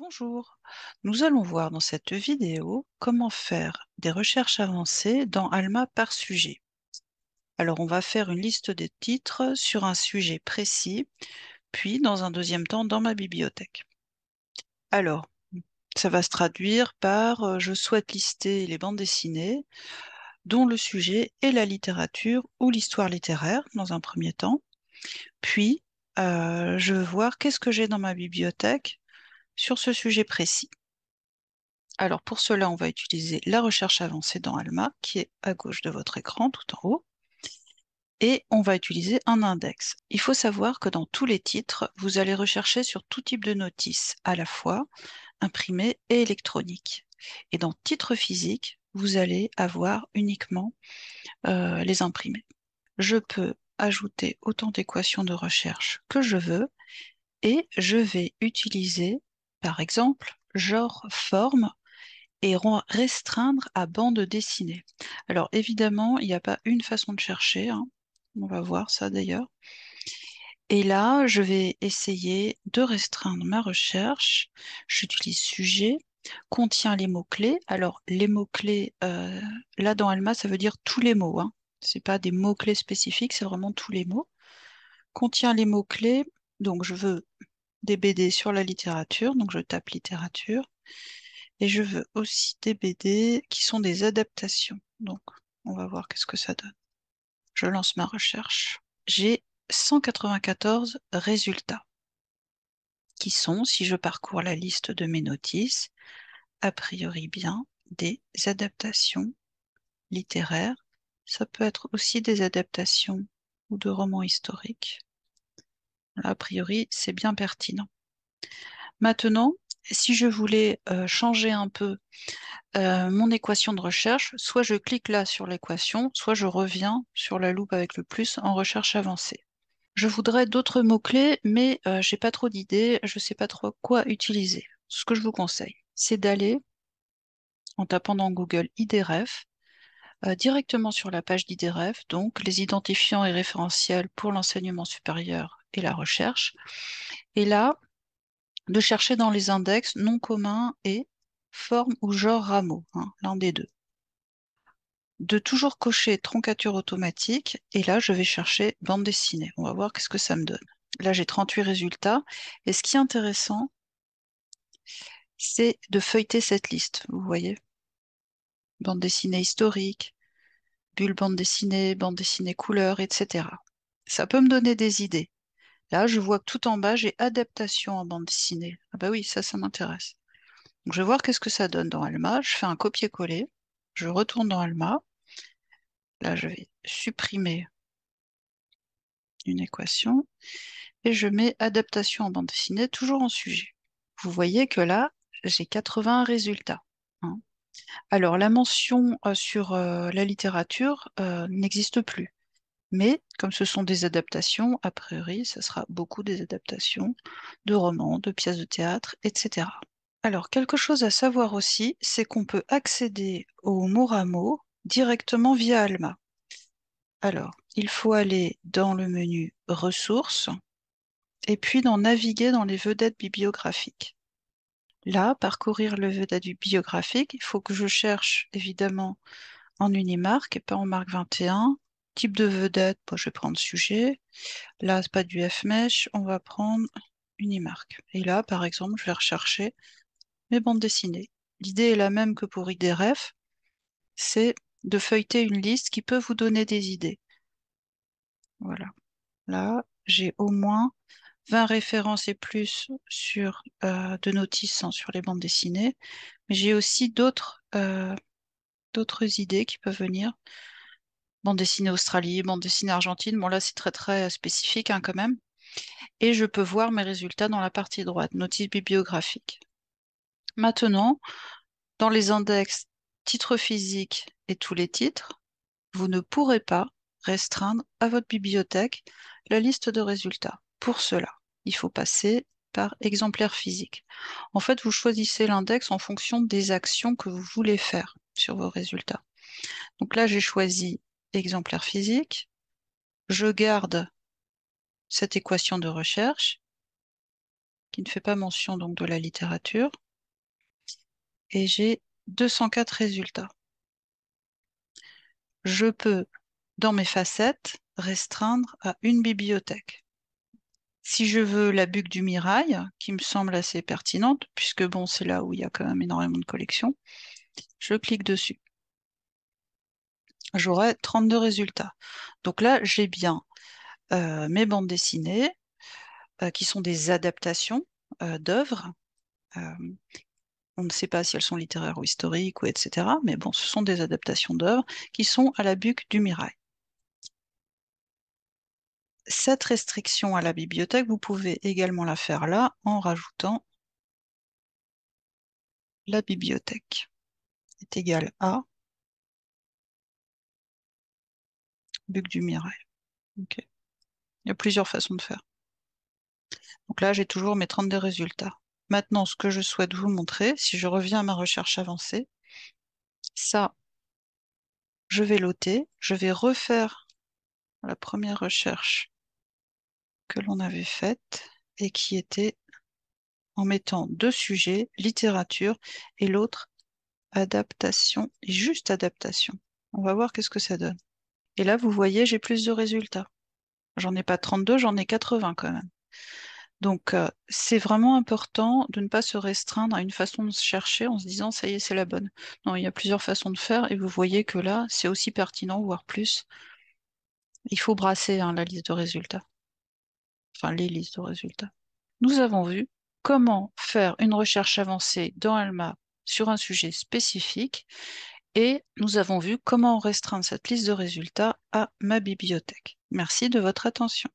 Bonjour, nous allons voir dans cette vidéo comment faire des recherches avancées dans Alma par sujet. Alors on va faire une liste des titres sur un sujet précis, puis dans un deuxième temps dans ma bibliothèque. Alors, ça va se traduire par euh, je souhaite lister les bandes dessinées dont le sujet est la littérature ou l'histoire littéraire dans un premier temps, puis euh, je veux voir qu'est-ce que j'ai dans ma bibliothèque sur ce sujet précis. Alors pour cela, on va utiliser la recherche avancée dans Alma, qui est à gauche de votre écran, tout en haut. Et on va utiliser un index. Il faut savoir que dans tous les titres, vous allez rechercher sur tout type de notice, à la fois imprimée et électronique. Et dans titre physique, vous allez avoir uniquement euh, les imprimés. Je peux ajouter autant d'équations de recherche que je veux et je vais utiliser par exemple, genre, forme, et restreindre à bande dessinée. Alors évidemment, il n'y a pas une façon de chercher, hein. on va voir ça d'ailleurs. Et là, je vais essayer de restreindre ma recherche. J'utilise sujet, contient les mots-clés. Alors les mots-clés, euh, là dans Alma, ça veut dire tous les mots. Hein. Ce n'est pas des mots-clés spécifiques, c'est vraiment tous les mots. Contient les mots-clés, donc je veux des BD sur la littérature, donc je tape littérature. Et je veux aussi des BD qui sont des adaptations. Donc, on va voir qu'est-ce que ça donne. Je lance ma recherche. J'ai 194 résultats qui sont, si je parcours la liste de mes notices, a priori bien des adaptations littéraires. Ça peut être aussi des adaptations ou de romans historiques. A priori, c'est bien pertinent. Maintenant, si je voulais euh, changer un peu euh, mon équation de recherche, soit je clique là sur l'équation, soit je reviens sur la loupe avec le plus en recherche avancée. Je voudrais d'autres mots-clés, mais je euh, j'ai pas trop d'idées, je ne sais pas trop quoi utiliser. Ce que je vous conseille, c'est d'aller en tapant dans Google IDREF euh, directement sur la page d'IDREF, donc les identifiants et référentiels pour l'enseignement supérieur et la recherche. Et là, de chercher dans les index nom commun et forme ou genre rameau, hein, l'un des deux. De toujours cocher troncature automatique, et là je vais chercher bande dessinée. On va voir qu'est-ce que ça me donne. Là j'ai 38 résultats, et ce qui est intéressant, c'est de feuilleter cette liste, vous voyez bande dessinée historique, bulle bande dessinée, bande dessinée couleur, etc. Ça peut me donner des idées. Là, je vois que tout en bas, j'ai adaptation en bande dessinée. Ah bah oui, ça, ça m'intéresse. Donc je vais voir qu'est-ce que ça donne dans Alma. Je fais un copier-coller. Je retourne dans Alma. Là, je vais supprimer une équation. Et je mets adaptation en bande dessinée, toujours en sujet. Vous voyez que là, j'ai 80 résultats. Alors, la mention sur la littérature n'existe plus. Mais comme ce sont des adaptations, a priori, ce sera beaucoup des adaptations de romans, de pièces de théâtre, etc. Alors, quelque chose à savoir aussi, c'est qu'on peut accéder au mot directement via Alma. Alors, il faut aller dans le menu Ressources et puis dans Naviguer dans les vedettes bibliographiques. Là, parcourir le vedette du biographique, il faut que je cherche évidemment en unimarque et pas en marque 21. Type de vedette, je vais prendre sujet. Là, n'est pas du f e on va prendre Unimark. Et là, par exemple, je vais rechercher mes bandes dessinées. L'idée est la même que pour IDRF, c'est de feuilleter une liste qui peut vous donner des idées. Voilà. Là, j'ai au moins 20 références et plus sur euh, de notices hein, sur les bandes dessinées. Mais j'ai aussi d'autres euh, idées qui peuvent venir. Bande dessinée Australie, bande dessinée Argentine. Bon là c'est très très spécifique hein, quand même. Et je peux voir mes résultats dans la partie droite, notices bibliographiques. Maintenant, dans les index titres physiques et tous les titres, vous ne pourrez pas restreindre à votre bibliothèque la liste de résultats. Pour cela, il faut passer par exemplaire physique. En fait, vous choisissez l'index en fonction des actions que vous voulez faire sur vos résultats. Donc là, j'ai choisi exemplaire physique. Je garde cette équation de recherche qui ne fait pas mention donc de la littérature. Et j'ai 204 résultats. Je peux, dans mes facettes, restreindre à une bibliothèque si je veux la buque du Mirail, qui me semble assez pertinente, puisque bon, c'est là où il y a quand même énormément de collections, je clique dessus. J'aurai 32 résultats. Donc là, j'ai bien euh, mes bandes dessinées, euh, qui sont des adaptations euh, d'œuvres. on ne sait pas si elles sont littéraires ou historiques, ou etc. Mais bon, ce sont des adaptations d'œuvres qui sont à la buque du Mirail cette restriction à la bibliothèque, vous pouvez également la faire là en rajoutant la bibliothèque est égale à Buc du Mirail. Il y a plusieurs façons de faire. Donc là, j'ai toujours mes 32 résultats. Maintenant, ce que je souhaite vous montrer, si je reviens à ma recherche avancée, ça, je vais l'ôter, je vais refaire la première recherche que l'on avait faite et qui était en mettant deux sujets, littérature et l'autre adaptation, et juste adaptation. On va voir qu'est-ce que ça donne. Et là, vous voyez, j'ai plus de résultats. J'en ai pas 32, j'en ai 80 quand même. Donc, euh, c'est vraiment important de ne pas se restreindre à une façon de chercher en se disant ça y est, c'est la bonne. Non, il y a plusieurs façons de faire et vous voyez que là, c'est aussi pertinent, voire plus. Il faut brasser hein, la liste de résultats enfin les listes de résultats, nous avons vu comment faire une recherche avancée dans ALMA sur un sujet spécifique et nous avons vu comment restreindre cette liste de résultats à ma bibliothèque. Merci de votre attention.